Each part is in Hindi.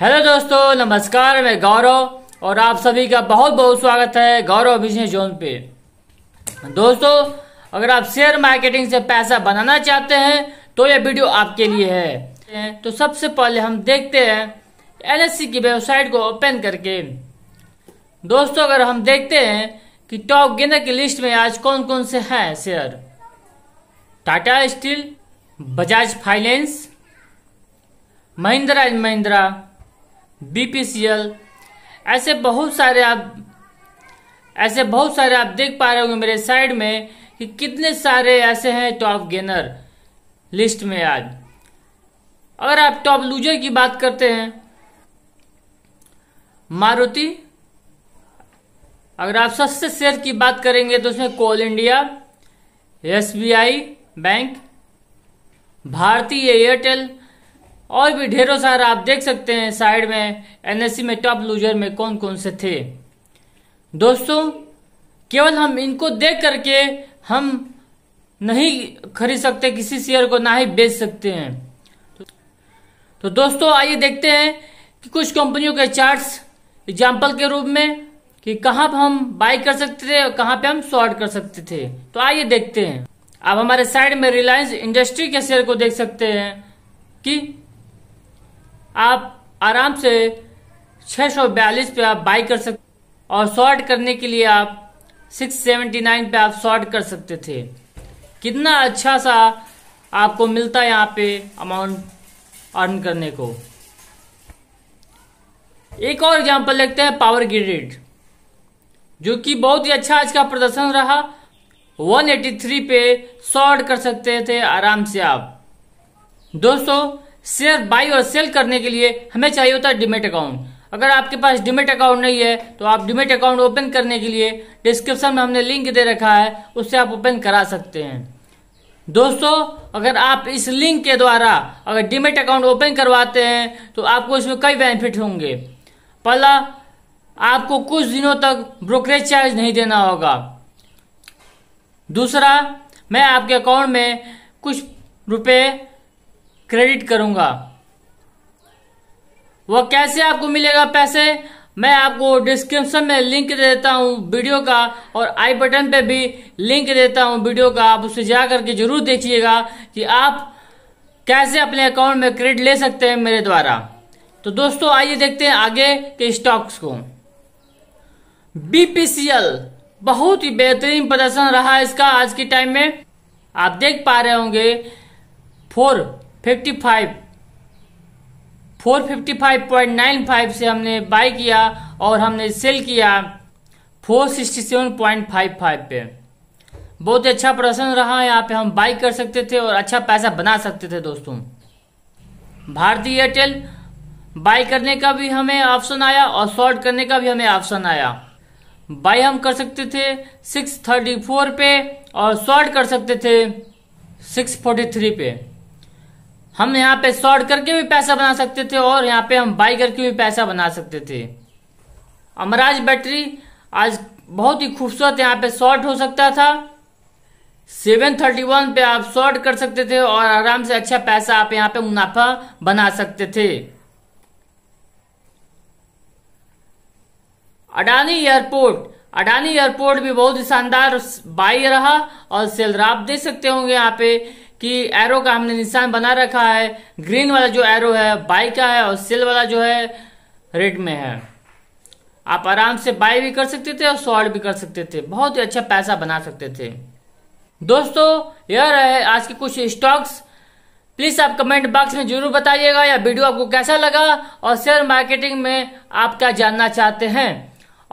हेलो दोस्तों नमस्कार मैं गौरव और आप सभी का बहुत बहुत स्वागत है गौरव बिजनेस जोन पे दोस्तों अगर आप शेयर मार्केटिंग से पैसा बनाना चाहते हैं तो ये वीडियो आपके लिए है तो सबसे पहले हम देखते हैं एलएससी की वेबसाइट को ओपन करके दोस्तों अगर हम देखते हैं कि टॉप गेनर की लिस्ट में आज कौन कौन से हैं share Tata Steel Bajaj Finance Mahindra and Mahindra BPCL ऐसे बहुत सारे आप ऐसे बहुत सारे आप देख पा रहे होंगे मेरे साइड में कि कितने सारे ऐसे हैं टॉप गेनर लिस्ट में आज अगर आप टॉप लूजर की बात करते हैं मारुति अगर आप सस्ते शेयर की बात करेंगे तो उसमें Coal India SBI bank Bharti Airtel और भी ढेरों सारे आप देख सकते हैं साइड में एनएससी में टॉप लूजर में कौन कौन से थे दोस्तों केवल हम इनको देख करके हम नहीं खरीद सकते किसी शेयर को ना ही बेच सकते हैं तो दोस्तों आइए देखते हैं कि कुछ कंपनियों के चार्ट्स एग्जाम्पल के रूप में कि कहाँ पर हम बाई कर सकते थे और कहाँ पे हम शॉर्ट कर सकते थे तो आइए देखते हैं आप हमारे साइड में रिलायंस इंडस्ट्री के शेयर को देख सकते हैं कि आप आराम से 642 पे आप बाई कर सकते और शॉर्ट करने के लिए आप 679 पे आप शॉर्ट कर सकते थे कितना अच्छा सा आपको मिलता है यहाँ पे अमाउंट अर्न करने को एक और एग्जाम्पल लेते हैं पावर ग्रिड जो कि बहुत ही अच्छा आज का प्रदर्शन रहा 183 पे शॉर्ट कर सकते थे आराम से आप दोस्तों शेयर बाई और सेल करने के लिए हमें चाहिए होता है डिमेट अकाउंट अगर आपके पास डिमेट अकाउंट नहीं है तो आप डिमेट अकाउंट ओपन करने के लिए डिस्क्रिप्शन में हमने लिंक दे रखा है उससे आप ओपन करा सकते हैं दोस्तों अगर आप इस लिंक के द्वारा अगर डिमेट अकाउंट ओपन करवाते हैं तो आपको इसमें कई बेनिफिट होंगे पहला आपको कुछ दिनों तक ब्रोकरेज चार्ज नहीं देना होगा दूसरा मैं आपके अकाउंट में कुछ रुपए क्रेडिट करूंगा वह कैसे आपको मिलेगा पैसे मैं आपको डिस्क्रिप्शन में लिंक दे देता हूँ वीडियो का और आई बटन पे भी लिंक देता हूँ वीडियो का आप उसे जा करके जरूर देखिएगा कि आप कैसे अपने अकाउंट में क्रेडिट ले सकते हैं मेरे द्वारा तो दोस्तों आइए देखते हैं आगे के स्टॉक्स को बीपीसीएल बहुत ही बेहतरीन प्रदर्शन रहा इसका आज के टाइम में आप देख पा रहे होंगे four fifty five four fifty five point nine five से हमने बाय किया और हमने सेल किया four sixty seven point five five पे बहुत ही अच्छा प्रश्न रहा यहाँ पे हम बाई कर सकते थे और अच्छा पैसा बना सकते थे दोस्तों भारतीय एयरटेल बाय करने का भी हमें ऑप्शन आया और शॉर्ट करने का भी हमें ऑप्शन आया बाई हम कर सकते थे 634 पे और शॉर्ट कर सकते थे 643 पे हम यहाँ पे शॉर्ट करके भी पैसा बना सकते थे और यहाँ पे हम बाई करके भी पैसा बना सकते थे अमराज बैटरी आज बहुत ही खूबसूरत यहाँ पे शॉर्ट हो सकता था 731 पे आप शॉर्ट कर सकते थे और आराम से अच्छा पैसा आप यहाँ पे मुनाफा बना सकते थे अडानी एयरपोर्ट अडानी एयरपोर्ट भी बहुत ही शानदार बाई रहा और सेल आप देख सकते होंगे यहाँ पे कि एरो का हमने निशान बना रखा है ग्रीन वाला जो एरो है बाई का है और सेल वाला जो है रेड में है आप आराम से बाई भी कर सकते थे और शॉर्ट भी कर सकते थे बहुत ही अच्छा पैसा बना सकते थे दोस्तों यह रहे आज के कुछ स्टॉक्स प्लीज आप कमेंट बॉक्स में जरूर बताइएगा या वीडियो आपको कैसा लगा और शेयर मार्केटिंग में आप क्या जानना चाहते हैं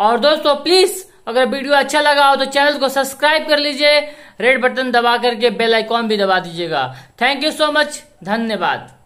और दोस्तों प्लीज़ अगर वीडियो अच्छा लगा हो तो चैनल को सब्सक्राइब कर लीजिए रेड बटन दबा करके बेल आइकॉन भी दबा दीजिएगा थैंक यू सो मच धन्यवाद